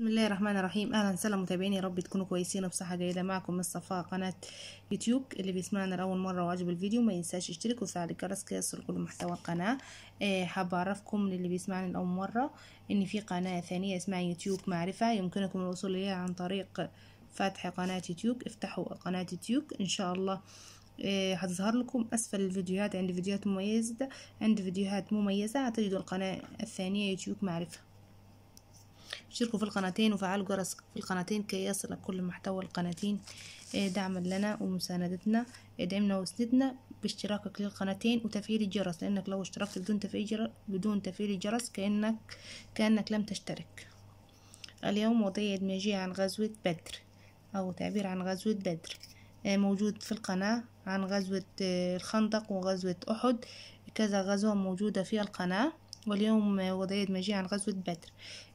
بسم الله الرحمن الرحيم اهلا وسهلا متابعيني يا رب تكونوا كويسين وبصحه جيده معكم من صفاء قناه يوتيوب اللي بيسمعنا لاول مره وعجب الفيديو ما ينساش يشترك وفعل الجرس كي يصل كل محتوى القناه آه، حابه اعرفكم للي بيسمعنا لاول مره ان في قناه ثانيه اسمها يوتيوب معرفه يمكنكم الوصول اليها عن طريق فتح قناه يوتيوب افتحوا قناه يوتيوب ان شاء الله آه، هتظهر لكم اسفل الفيديوهات عند فيديوهات مميزه عند فيديوهات مميزه هتجدوا القناه الثانيه يوتيوب معرفه اشتركوا في القناتين وفعلوا جرس في القناتين كي يصلك كل محتوى القناتين إيه، دعما لنا ومساندتنا ادعمنا إيه، واسندنا باشتراكك للقناتين وتفعيل الجرس لانك لو اشتركت بدون تفعيل جرس بدون تفعيل الجرس كانك كانك لم تشترك اليوم وضعية دماجية عن غزوة بدر او تعبير عن غزوة بدر إيه، موجود في القناة عن غزوة الخندق وغزوة أحد كذا غزوة موجودة في القناة واليوم وضعية مجيء عن غزوة بدر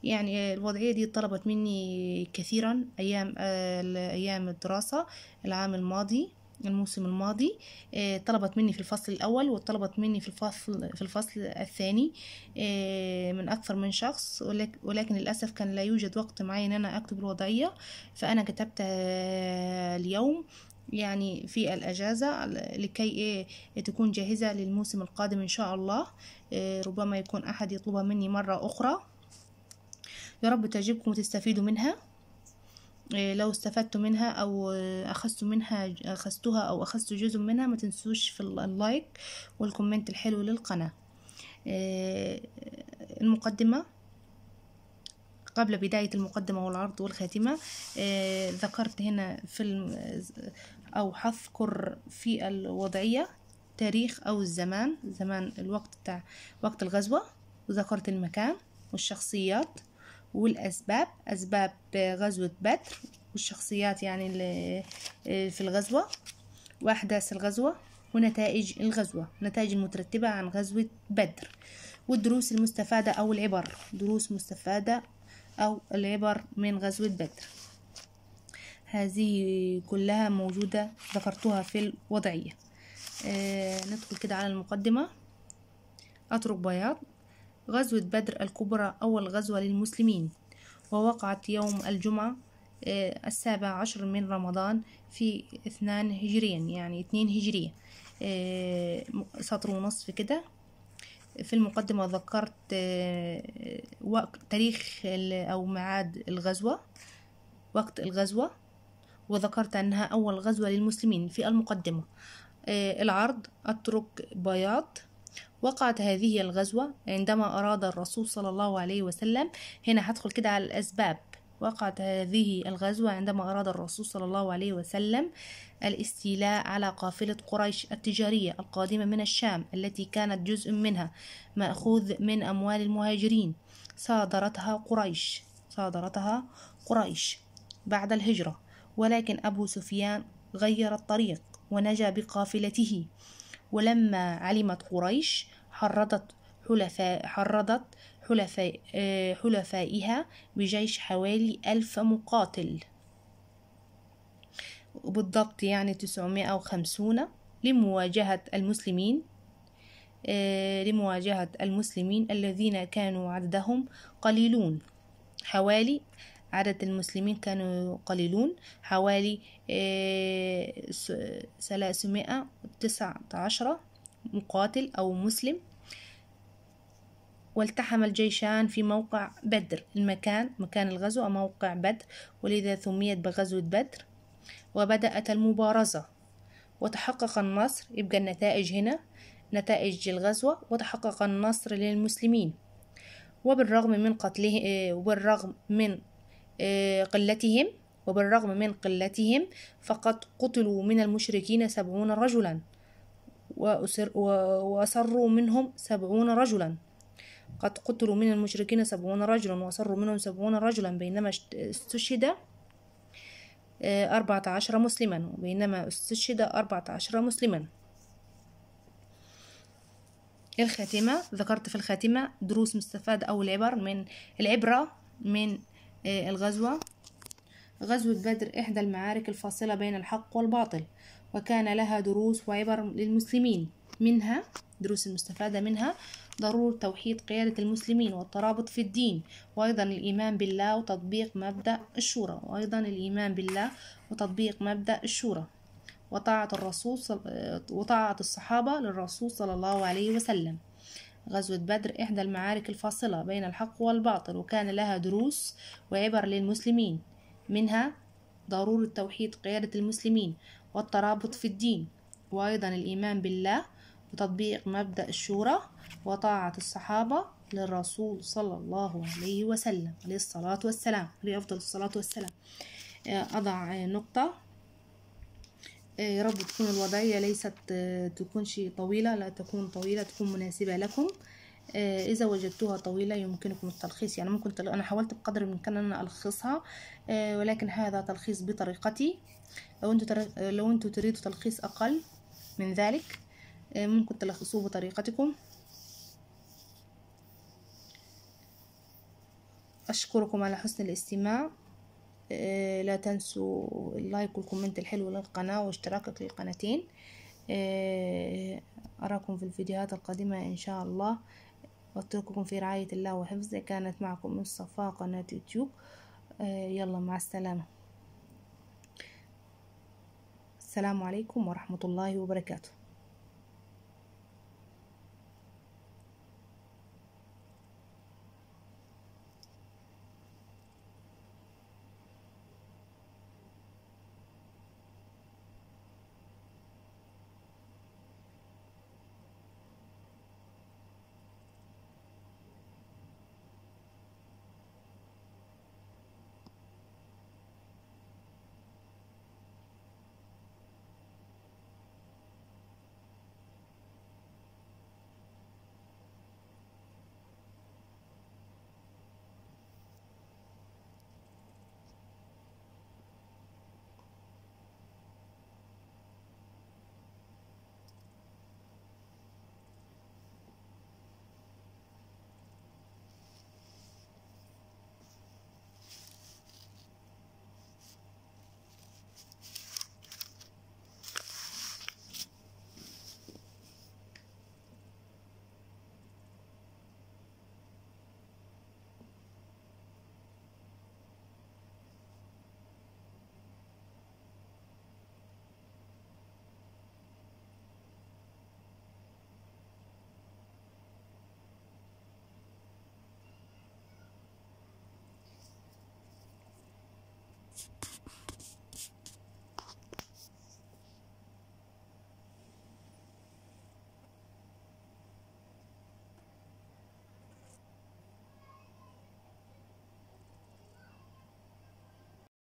يعني الوضعية دي طلبت مني كثيرا أيام آه، أيام الدراسة العام الماضي الموسم الماضي آه، طلبت مني في الفصل الأول وطلبت مني في الفصل في الفصل الثاني آه، من أكثر من شخص ولكن للأسف كان لا يوجد وقت معين أنا أكتب الوضعية فأنا كتبتها اليوم يعني في الأجازة لكي إيه تكون جاهزة للموسم القادم إن شاء الله إيه ربما يكون أحد يطلبها مني مرة أخرى يا رب تعجبكم وتستفيدوا منها إيه، لو استفدتوا منها او اخذتوا منها أخذتها او اخذت جزء منها ما تنسوش في اللايك والكومنت الحلو للقناه إيه، المقدمه قبل بداية المقدمة والعرض والخاتمة آه، ذكرت هنا في آه، أو حذكر في الوضعية تاريخ أو الزمان زمان الوقت بتاع وقت الغزوة وذكرت المكان والشخصيات والأسباب أسباب غزوة بدر والشخصيات يعني آه، في الغزوة وأحداث الغزوة ونتائج الغزوة نتائج المترتبة عن غزوة بدر والدروس المستفادة أو العبر دروس مستفادة أو العبر من غزوة بدر هذه كلها موجودة ذكرتها في الوضعية آه ندخل كده على المقدمة أترك بياض غزوة بدر الكبرى أول غزوة للمسلمين ووقعت يوم الجمعة آه السابع عشر من رمضان في اثنان هجريا يعني اثنين هجرية آه سطر ونصف كده في المقدمة ذكرت آه، وقت تاريخ أو ميعاد الغزوة وقت الغزوة وذكرت أنها أول غزوة للمسلمين في المقدمة آه، العرض أترك بياض وقعت هذه الغزوة عندما أراد الرسول صلى الله عليه وسلم هنا هدخل كده على الأسباب وقعت هذه الغزوة عندما أراد الرسول صلى الله عليه وسلم الاستيلاء على قافلة قريش التجارية القادمة من الشام التي كانت جزء منها مأخوذ من أموال المهاجرين صادرتها قريش صادرتها قريش بعد الهجرة ولكن أبو سفيان غير الطريق ونجا بقافلته ولما علمت قريش حرضت حلفاء حرضت حلفاء آه، حلفائها بجيش حوالي ألف مقاتل بالضبط يعني تسعمائة وخمسون لمواجهة المسلمين آه، لمواجهة المسلمين الذين كانوا عددهم قليلون حوالي عدد المسلمين كانوا قليلون حوالي آه، ثلاثمائة وتسعة عشرة مقاتل أو مسلم والتحم الجيشان في موقع بدر المكان مكان الغزو موقع بدر ولذا سميت بغزوة بدر وبدأت المبارزة وتحقق النصر يبقى النتائج هنا نتائج الغزوة وتحقق النصر للمسلمين وبالرغم من قتله آه، وبالرغم من آه، قلتهم وبالرغم من قلتهم فقد قتلوا من المشركين سبعون رجلا وأسر وأسروا منهم سبعون رجلا قد قتلوا من المشركين سبعون رجلا وأسروا منهم سبعون رجلا بينما استشهد آه، أربعة عشر مسلما وبينما استشهد أربعة عشر مسلما الخاتمة ذكرت في الخاتمة دروس مستفادة أو العبر من العبرة من آه، الغزوة غزوة بدر إحدى المعارك الفاصلة بين الحق والباطل وكان لها دروس وعبر للمسلمين منها دروس المستفادة منها ضرورة توحيد قيادة المسلمين والترابط في الدين وأيضا الإيمان بالله وتطبيق مبدأ الشورى وأيضا الإيمان بالله وتطبيق مبدأ الشورى وطاعة الرسول صل... وطاعة الصحابة للرسول صلى الله عليه وسلم غزوة بدر إحدى المعارك الفاصلة بين الحق والباطل وكان لها دروس وعبر للمسلمين منها ضرورة توحيد قيادة المسلمين والترابط في الدين وأيضا الإيمان بالله تطبيق مبدأ الشورى وطاعة الصحابة للرسول صلى الله عليه وسلم عليه الصلاة والسلام عليه أفضل الصلاة والسلام آه، أضع آه، نقطة آه، يا رب تكون الوضعية ليست تكونش طويلة لا تكون طويلة تكون مناسبة لكم إذا وجدتوها طويلة يمكنكم التلخيص يعني ممكن تل... أنا حاولت بقدر الإمكان أن أنا ألخصها ولكن هذا تلخيص بطريقتي لو أنتوا تر... لو أنتوا تريدوا تلخيص أقل من ذلك آه، ممكن تلخصوه بطريقتكم أشكركم على حسن الاستماع آه، لا تنسوا اللايك والكومنت الحلو للقناة واشتراكك للقناتين آه، أراكم في الفيديوهات القادمة إن شاء الله واترككم في رعاية الله وحفظه كانت معكم صفاء قناة يوتيوب يلا مع السلامة السلام عليكم ورحمة الله وبركاته